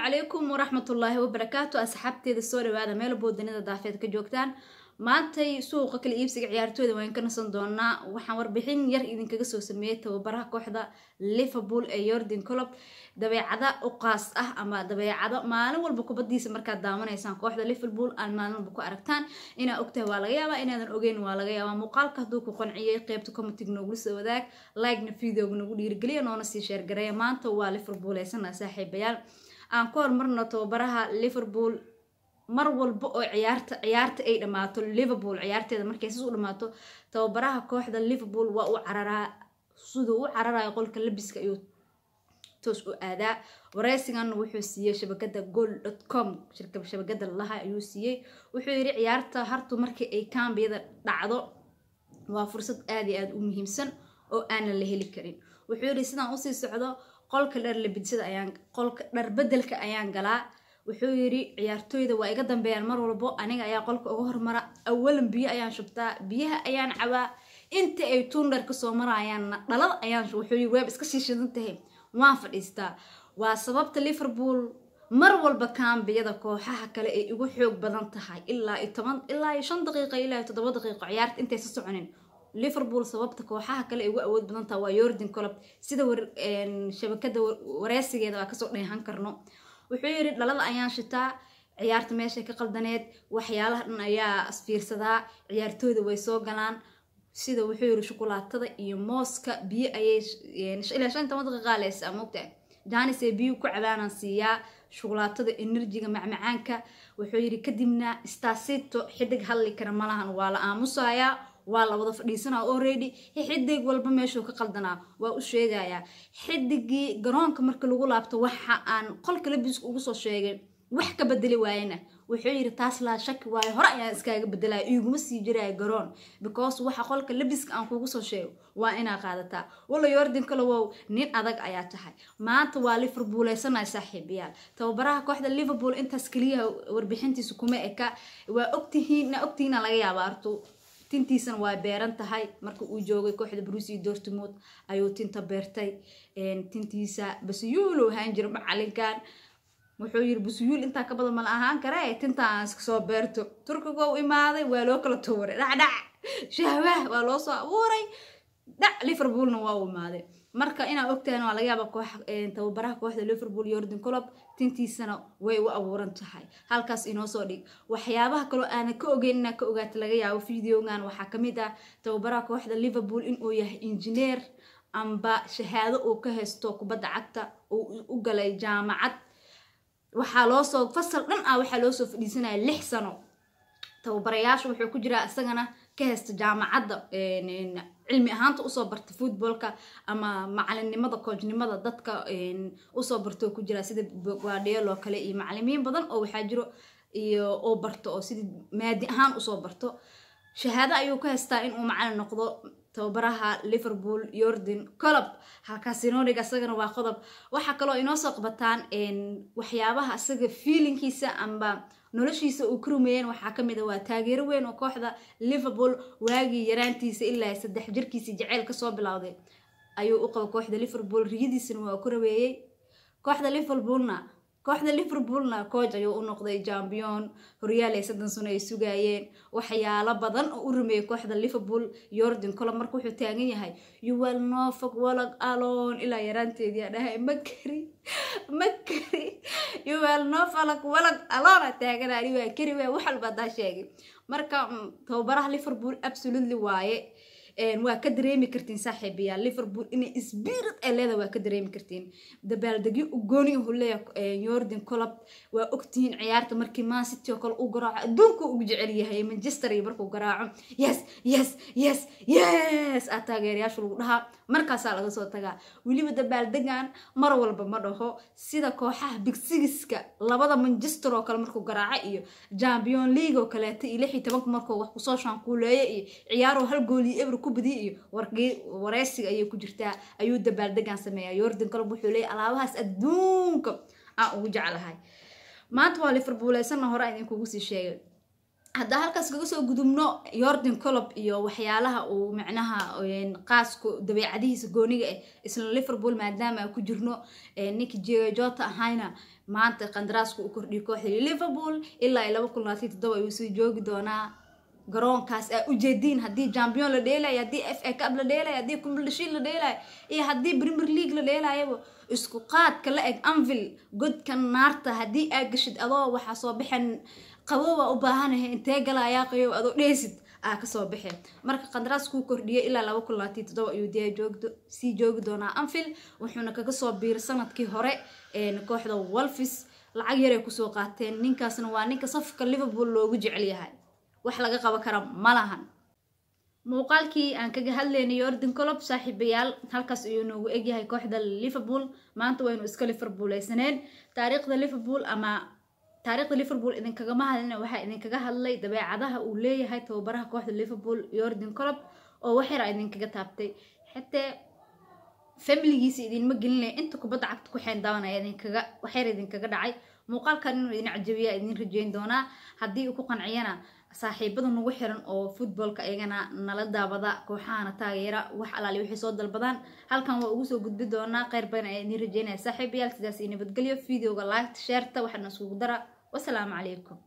عليكم ورحمة الله وبركاته أسحبت هذا الصور وهذا ما يلبو الدنيا ضعفيت كجوكتان ما تي سوقك اللي يمسك عيارته إذا وين كنا صندونا وحنور بحين ير إذا كجسوا سميته وبره كوحدة ليفربول أيوردين كلوب ده بيع عدا أقاس أه أما ده بيع عدا ما أنا والبكو بدي سمر كدامنا يسان كوحدة ليفربول أنا أنا والبكو أركتان إن أكته ولا غيابة إن أنا أجين ولا غيابة مقال كهدو كون عيار قيبتكم تجنو جلس وذاك لايك نفيدو جنو ليرجلي أنا نسي شير ما تي ولا يسان نصحي بيال aan ku hormarno tababaraha liverpool mar walba oo ciyaarta ciyaarta ay dhamaato liverpool ciyaarteeda markay sias u dhammaato tababaraha kooxda liverpool waa u cararaa siduu u cararayo qolka labiska ayuu toos u aadaa wareysigan wuxuu siiyey shabakada gol dot com shabakada laha ayuu siiyey wuxuu yidhi ciyaarta hartu markii ay kambiyada dhacdo waa fursad aad i aada u muhiimsan oo aanan la heli karin wuxuu yidhi sidaan usii socdo qolka dhar labidsada ayaan qolka dhar bedelka ayaan galaa wuxuu yidhi ciyaartooyda waa iga dambeeyaan mar walbo aniga ayaa qolka uga hormara awalan biyo ayaan shubtaa biyaha ayaan cabaa inta ay tuundhar kasoo marayaanna dhalada ayaan wuxuu waab iska shiishidan tahay waan fadhiistaa waa sababta liverpool mar walba kaambiyada kooxaha kale ay ugu xoog badan tahay ilaa iyo toban ilaa iyo shan daqiiqa ilaa iyo toddoba daqiiqo ciyaarta intaysa soconin liverpool sababta kooxaha kale ay ugu awood badantaha waa yordan colob sida shabakada waraasigeeda waa kasoo dheehan karno wuxuu yidhi dhalada ayaan shitaa ciyaarta meeshay ka qaldaneed waxyaalaha dhan ayaa isfiirsadaa ciyaartooda way soo galaan sida wuxuu yidhi shukulaatada iyo mooska biyo ayayilaa shan toban daqiiqaaleysa mogta janis ee biyu ku cabaanaan siiyaa shukulaatada enerjiga macmacaanka wuxuu yidhi kadibna staasito xidig hadli kara malahan waa la aamusayaa waa la wada fadhiisanaa already xidig walba meeshuu ka qaldanaa waa u sheegayaa xidigii garoonka marka lagu laabto waxa aan qolka labiska ugu soo sheegay wax ka bedeli waayana wuxuu yidhi taas laa shaki waayo hore ayaan iskaaga bedelaya iguma sii jiraya garoon because waxa qolka labiska aan kugu soo sheego waa inaa qaadataa wala yordan kalowow nin adag ayaa tahay maanta waa liverpoolaysanay saaxiibayaal tababaraha kooxda liverpool intaas keliyaha warbixintiisa kuma eka waa ogtihiin na laga yaaba artuu tintiisana waa beeran tahay marka uu joogay kooxda brusi dortmond ayuu tinta beertay tintiisa basiyuulu ahaan jira macalinkan wuxuu yiri basiyuul intaa ka badan mala ahaan kare tintaan iska beerto turkiga u imaaday waa loo kala tuuray dhacdhac shahwah waa loo soo abuuray dhac liverpoolna waa u imaaday marka inaa ogtahan waa laga yaaba koox tababaraha kooxda liverpool yordan colob tintiisana way u abuuran tahay halkaas inoo soo dhig waxyaabaha kaloo aanan ka ogeyn inaa ka ogaata laga yaabo videogan waxaa kamid ah tababaraha kooxda liverpool inuu yahay injineer amba shahaado uu ka haysto kubadda cagta uu u galay jaamacad waxaa loosoo fasal dhan ah waxaa loosoo fadhiisanaya lix sano tababarayaasha wuxuu ku jiraa isagana ka haysta jaamacadda cilmi ahaanta usoo barta footballka ama macalinnimada koojnimada dadka usoo bartoo ku jira sida guardiolo kale iyo macalimiin badan oo waxaa jiro iyo oo barto oo sidii maadi ahaan usoo barto shahaado ayuu ku haystaa inuu macalin noqdo tababaraha liverpool yordan colob halkaasinoniga isagana waa qodob waxaa kaloo inoo soo qabataan waxyaabaha isaga fiilinkiisa amba noloshiisa uu rumeeyeen waxaa ka mid a ah waa taageero weyn oo kooxda liverpool waagii yaraantiisa ilaa saddex jirkiisii jaceyl kasoo bilowday ayuu u qaba kooxda liverpool riyadiisana waa ku raweeyey kooxda liverpoolna kooxda liverpoolna cooj ayuu u noqday jambion horyaalay saddon sano ay sugaayeen waxyaalo badan oo u rumeeyey kooxda liverpool yordan colob marka wuxuu taagan yahay yuwal noofog walog alon ilaa yaraanteedii dhahay makri makri yuwal noofalak walog alona taaganani waa keri waa wax walba sheegay marka mm, tababaraha liverpool absolutely waaye waa ka dareemi kartiin saaxiibayaal liverpool inay sbirit ay leedahay waa ka dareemi kartiin dabaaldegyo ugooni uhu leeyahay yordan eh, colob waa ogtihiin ciyaarta markii man oo kale uu garaaco adduunku ugu jecel yahay manchester iyo markuu garaaco yes yes yes yes aa taageerayaasha lagu dhahaa markaasaa laga soo tagaa weliba dabaaldegan mar walba ma dhaho sida kooxaha bigsigiska labada manchester oo kale markuu garaaco iyo champion league oo kaleeta iyo lix iyo tobanka markuu wax kusoo shaankuuleeyo iyo ciyaaroo hal gool iyo kubadii iyo wareysiga ayay ku jirtaa ayuu dabaaldegaan sameeyaa yordan kolob wuxuu leeyay alaabahaas adduunka aan ugu jeclahay maanta waa liverbooleysanna hore aan idinkugu sii sheegay haddaa halkaas kaga soo gudubno yordan colob iyo waxyaalaha uu micnaha qaasku dabeecadihiisa gooniga ah eh, isla liverpool maadaama ku jirno ninki jjota ahayna maanta qandaraasku u kordhiyo kooxdii liverpool ilaa iyo laba kun labaatan toddoba ayuu sii joogi doonaa garoonkaas aa eh, ujeediin haddii champion la dheelayo haddii f a cub la dheelayo haddii kumbaldhashiid la dheelayo iyo haddii premier league la dheelayaba isku qaadka la eg anvil godka naarta haddii aa geshid adoo waxaa soo baxeen qabowaa u baahanahay intee galaayaa qayow adoo dheesid aa kasoo baxeen marka qandaraas kuu kordhiyay ilaa laba kun labaatan todoba ayuu diyaa joogdo sii joogi doonaa anvil wuxuuna kaga soo biiray sanadkii hore kooxda wolfis lacag yaray kusoo qaateen ninkaasna waa ninka safka liverpool loogu jecel yahay wax laga qaban kara ma lahan muuqaalkii aan kaga hadlaynay yordan colob saaxiibayaal halkaas ayuu noogu egyahay kooxda liverpool maanta waynu iska liverpooleysaneen taariikhda liverpool ama taariikhda liverpool idinkagama hadlina waxaa idinkaga hadlay dabeecadaha uu leeyahay tababaraha kooxda liverpool yordan colob oo waxyara idinkaga taabtay xatee familigiisa idinma gelinay inta kubadda cagta ku xeendaawanaya idinkaga waxyar idinkaga dhacay muuqaalkan inuu idin cajabiyaa idin rajeyn doonaa haddii uu ku qanciyana saaxiibada nagu xiran oo futboolka iyagana nala daabada kooxahana taageera wax alaali waxay soo dalbadaan halkan waa ugu soo gudbi doonaa qeyr badan ayaa idin rajeynaya saaxiibayaal sidaas iyo nabadgelyo videoga liked sheerta waxaana isugu dara wasalaamu calaykum